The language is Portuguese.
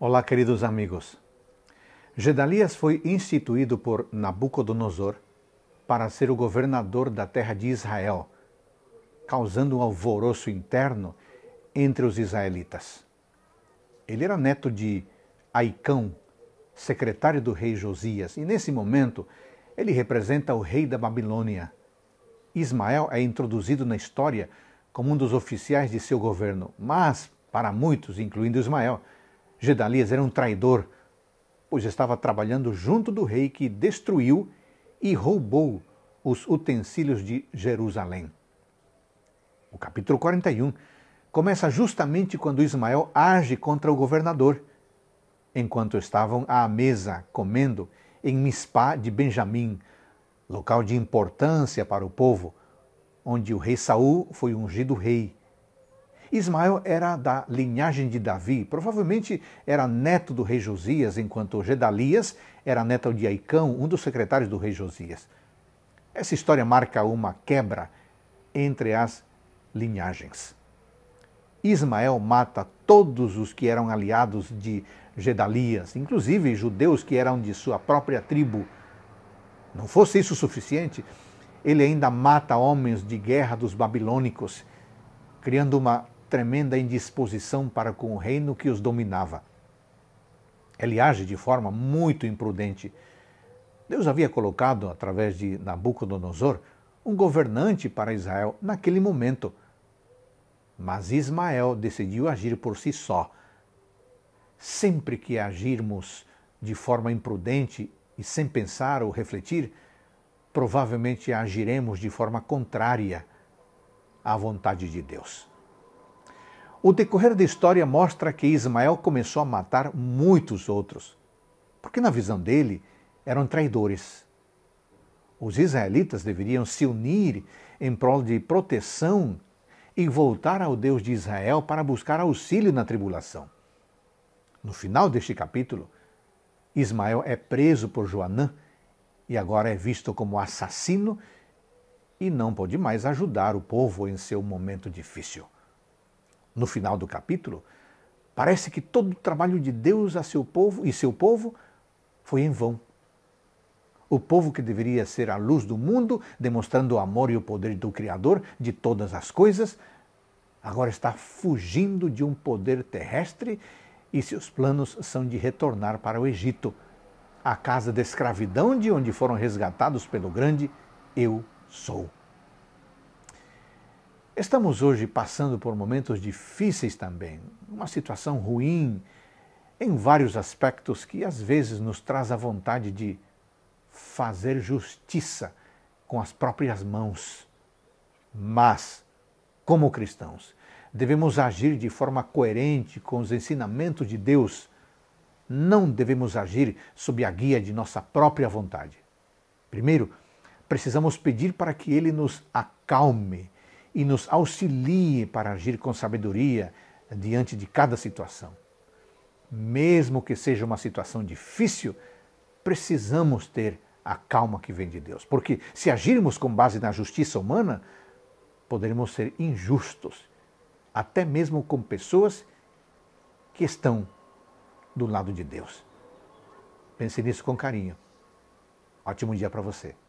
Olá, queridos amigos. Gedalias foi instituído por Nabucodonosor para ser o governador da terra de Israel, causando um alvoroço interno entre os israelitas. Ele era neto de Aicão, secretário do rei Josias, e nesse momento ele representa o rei da Babilônia. Ismael é introduzido na história como um dos oficiais de seu governo, mas, para muitos, incluindo Ismael, Gedalias era um traidor, pois estava trabalhando junto do rei que destruiu e roubou os utensílios de Jerusalém. O capítulo 41 começa justamente quando Ismael age contra o governador, enquanto estavam à mesa comendo em Mispá de Benjamim, local de importância para o povo, onde o rei Saul foi ungido rei Ismael era da linhagem de Davi, provavelmente era neto do rei Josias, enquanto Gedalias era neto de Aicão, um dos secretários do rei Josias. Essa história marca uma quebra entre as linhagens. Ismael mata todos os que eram aliados de Gedalias, inclusive judeus que eram de sua própria tribo. Não fosse isso suficiente, ele ainda mata homens de guerra dos babilônicos, criando uma tremenda indisposição para com o reino que os dominava. Ele age de forma muito imprudente. Deus havia colocado, através de Nabucodonosor, um governante para Israel naquele momento. Mas Ismael decidiu agir por si só. Sempre que agirmos de forma imprudente e sem pensar ou refletir, provavelmente agiremos de forma contrária à vontade de Deus. O decorrer da história mostra que Ismael começou a matar muitos outros, porque, na visão dele, eram traidores. Os israelitas deveriam se unir em prol de proteção e voltar ao Deus de Israel para buscar auxílio na tribulação. No final deste capítulo, Ismael é preso por Joanã e agora é visto como assassino e não pode mais ajudar o povo em seu momento difícil no final do capítulo, parece que todo o trabalho de Deus a seu povo e seu povo foi em vão. O povo que deveria ser a luz do mundo, demonstrando o amor e o poder do Criador de todas as coisas, agora está fugindo de um poder terrestre e seus planos são de retornar para o Egito, a casa da escravidão de onde foram resgatados pelo grande Eu Sou. Estamos hoje passando por momentos difíceis também, uma situação ruim em vários aspectos que às vezes nos traz a vontade de fazer justiça com as próprias mãos. Mas, como cristãos, devemos agir de forma coerente com os ensinamentos de Deus. Não devemos agir sob a guia de nossa própria vontade. Primeiro, precisamos pedir para que Ele nos acalme e nos auxilie para agir com sabedoria diante de cada situação. Mesmo que seja uma situação difícil, precisamos ter a calma que vem de Deus, porque se agirmos com base na justiça humana, poderemos ser injustos, até mesmo com pessoas que estão do lado de Deus. Pense nisso com carinho. Ótimo dia para você.